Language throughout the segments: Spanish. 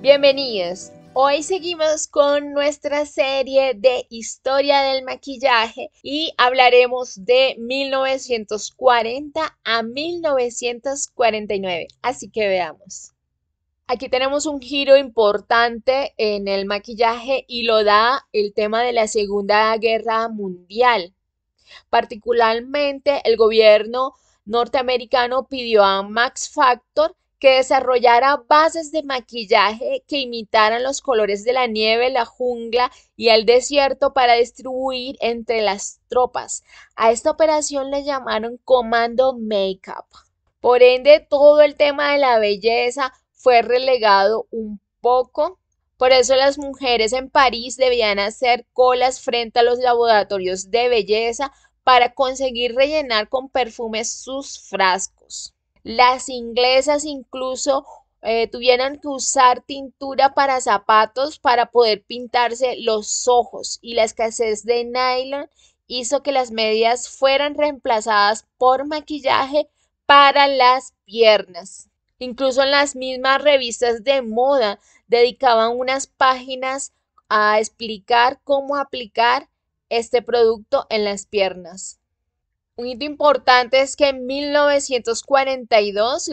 Bienvenidos. Hoy seguimos con nuestra serie de historia del maquillaje y hablaremos de 1940 a 1949. Así que veamos. Aquí tenemos un giro importante en el maquillaje y lo da el tema de la Segunda Guerra Mundial. Particularmente el gobierno norteamericano pidió a Max Factor que desarrollara bases de maquillaje que imitaran los colores de la nieve, la jungla y el desierto para distribuir entre las tropas. A esta operación le llamaron Comando Makeup. Por ende, todo el tema de la belleza fue relegado un poco. Por eso las mujeres en París debían hacer colas frente a los laboratorios de belleza para conseguir rellenar con perfumes sus frascos. Las inglesas incluso eh, tuvieran que usar tintura para zapatos para poder pintarse los ojos y la escasez de nylon hizo que las medias fueran reemplazadas por maquillaje para las piernas. Incluso en las mismas revistas de moda dedicaban unas páginas a explicar cómo aplicar este producto en las piernas. Un hito importante es que en 1942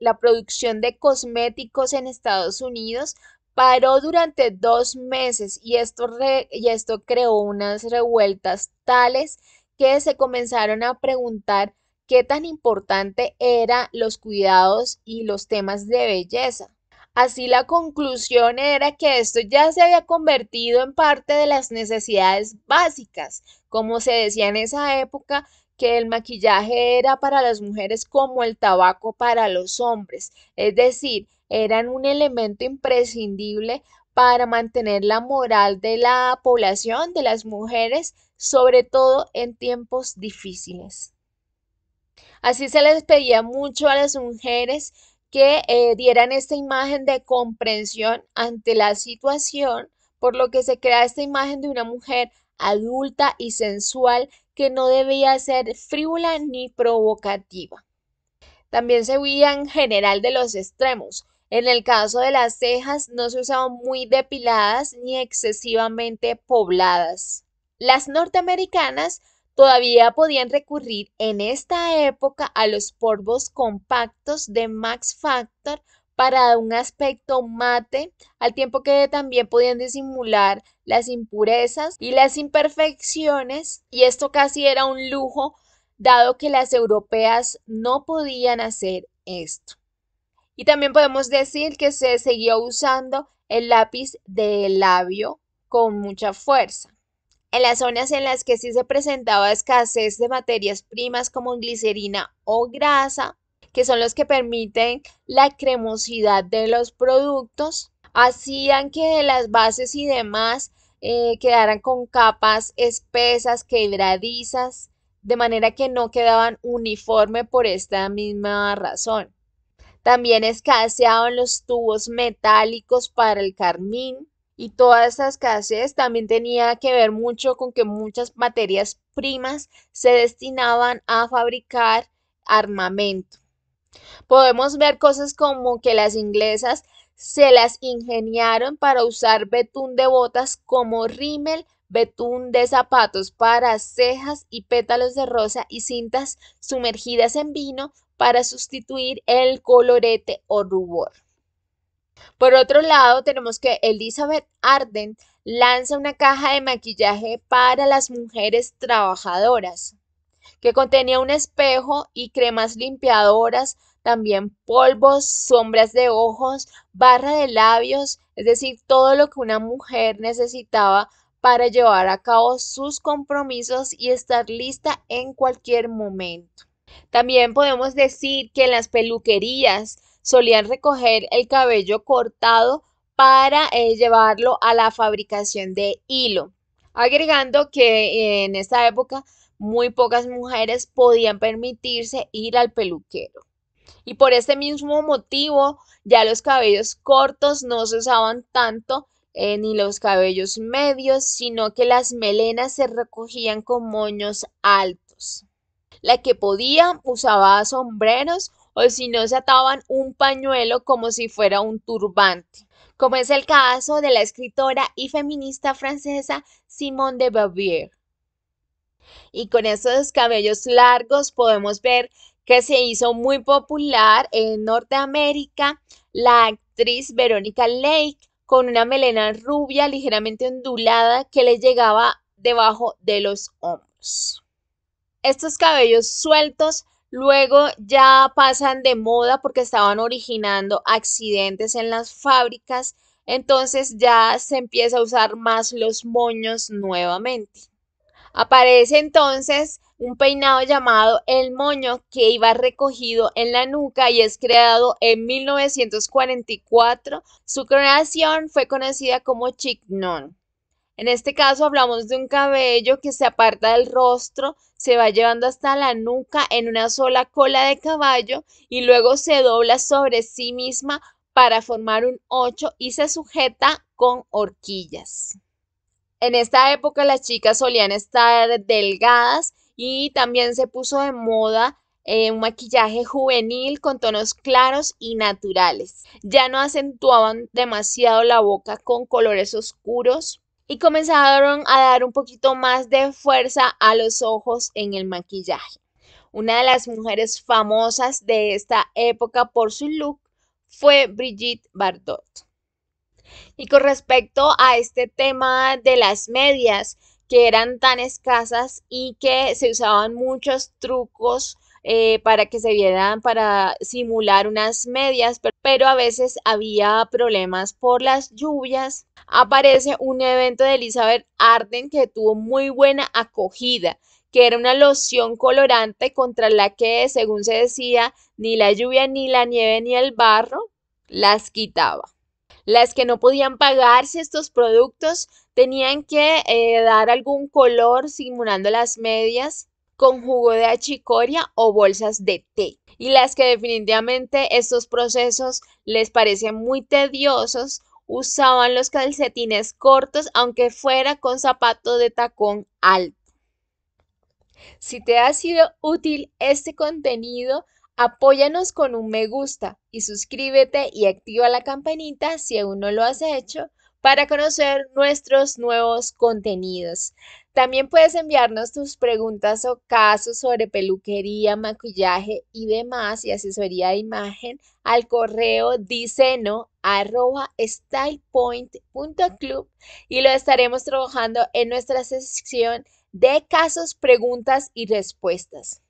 la producción de cosméticos en Estados Unidos paró durante dos meses y esto, y esto creó unas revueltas tales que se comenzaron a preguntar qué tan importante eran los cuidados y los temas de belleza. Así la conclusión era que esto ya se había convertido en parte de las necesidades básicas, como se decía en esa época, que el maquillaje era para las mujeres como el tabaco para los hombres, es decir, eran un elemento imprescindible para mantener la moral de la población, de las mujeres, sobre todo en tiempos difíciles. Así se les pedía mucho a las mujeres que eh, dieran esta imagen de comprensión ante la situación, por lo que se crea esta imagen de una mujer adulta y sensual que no debía ser frívola ni provocativa. También se huía en general de los extremos. En el caso de las cejas no se usaban muy depiladas ni excesivamente pobladas. Las norteamericanas todavía podían recurrir en esta época a los polvos compactos de Max Factor para un aspecto mate, al tiempo que también podían disimular las impurezas y las imperfecciones, y esto casi era un lujo, dado que las europeas no podían hacer esto. Y también podemos decir que se siguió usando el lápiz de labio con mucha fuerza. En las zonas en las que sí se presentaba escasez de materias primas como glicerina o grasa, que son los que permiten la cremosidad de los productos, hacían que las bases y demás eh, quedaran con capas espesas, quebradizas, de manera que no quedaban uniforme por esta misma razón. También escaseaban los tubos metálicos para el carmín y todas esta escasez también tenía que ver mucho con que muchas materias primas se destinaban a fabricar armamento. Podemos ver cosas como que las inglesas se las ingeniaron para usar betún de botas como rímel, betún de zapatos para cejas y pétalos de rosa y cintas sumergidas en vino para sustituir el colorete o rubor. Por otro lado, tenemos que Elizabeth Arden lanza una caja de maquillaje para las mujeres trabajadoras que contenía un espejo y cremas limpiadoras, también polvos, sombras de ojos, barra de labios, es decir, todo lo que una mujer necesitaba para llevar a cabo sus compromisos y estar lista en cualquier momento. También podemos decir que en las peluquerías solían recoger el cabello cortado para eh, llevarlo a la fabricación de hilo agregando que en esa época muy pocas mujeres podían permitirse ir al peluquero. Y por este mismo motivo, ya los cabellos cortos no se usaban tanto, eh, ni los cabellos medios, sino que las melenas se recogían con moños altos. La que podía usaba sombreros o si no se ataban un pañuelo como si fuera un turbante, como es el caso de la escritora y feminista francesa Simone de Beauvoir. Y con estos cabellos largos podemos ver que se hizo muy popular en Norteamérica la actriz Verónica Lake con una melena rubia ligeramente ondulada que le llegaba debajo de los hombros. Estos cabellos sueltos Luego ya pasan de moda porque estaban originando accidentes en las fábricas, entonces ya se empieza a usar más los moños nuevamente. Aparece entonces un peinado llamado el moño que iba recogido en la nuca y es creado en 1944. Su creación fue conocida como chignon. En este caso hablamos de un cabello que se aparta del rostro, se va llevando hasta la nuca en una sola cola de caballo y luego se dobla sobre sí misma para formar un 8 y se sujeta con horquillas. En esta época las chicas solían estar delgadas y también se puso de moda eh, un maquillaje juvenil con tonos claros y naturales. Ya no acentuaban demasiado la boca con colores oscuros y comenzaron a dar un poquito más de fuerza a los ojos en el maquillaje. Una de las mujeres famosas de esta época por su look fue Brigitte Bardot. Y con respecto a este tema de las medias, que eran tan escasas y que se usaban muchos trucos eh, para que se vieran, para simular unas medias, pero a veces había problemas por las lluvias aparece un evento de Elizabeth Arden que tuvo muy buena acogida, que era una loción colorante contra la que, según se decía, ni la lluvia, ni la nieve, ni el barro las quitaba. Las que no podían pagarse estos productos tenían que eh, dar algún color simulando las medias con jugo de achicoria o bolsas de té. Y las que definitivamente estos procesos les parecían muy tediosos usaban los calcetines cortos, aunque fuera con zapato de tacón alto. Si te ha sido útil este contenido, apóyanos con un me gusta y suscríbete y activa la campanita si aún no lo has hecho para conocer nuestros nuevos contenidos. También puedes enviarnos tus preguntas o casos sobre peluquería, maquillaje y demás y asesoría de imagen al correo diceno arroba stylepoint.club y lo estaremos trabajando en nuestra sección de casos, preguntas y respuestas.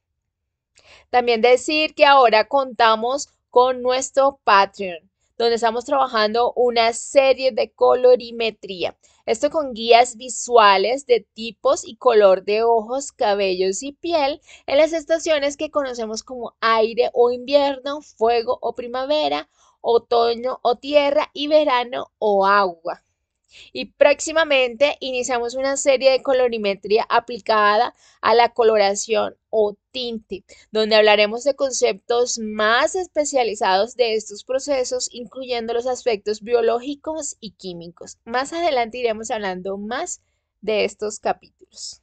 También decir que ahora contamos con nuestro Patreon, donde estamos trabajando una serie de colorimetría. Esto con guías visuales de tipos y color de ojos, cabellos y piel en las estaciones que conocemos como aire o invierno, fuego o primavera otoño o tierra y verano o agua. Y próximamente iniciamos una serie de colorimetría aplicada a la coloración o tinte, donde hablaremos de conceptos más especializados de estos procesos, incluyendo los aspectos biológicos y químicos. Más adelante iremos hablando más de estos capítulos.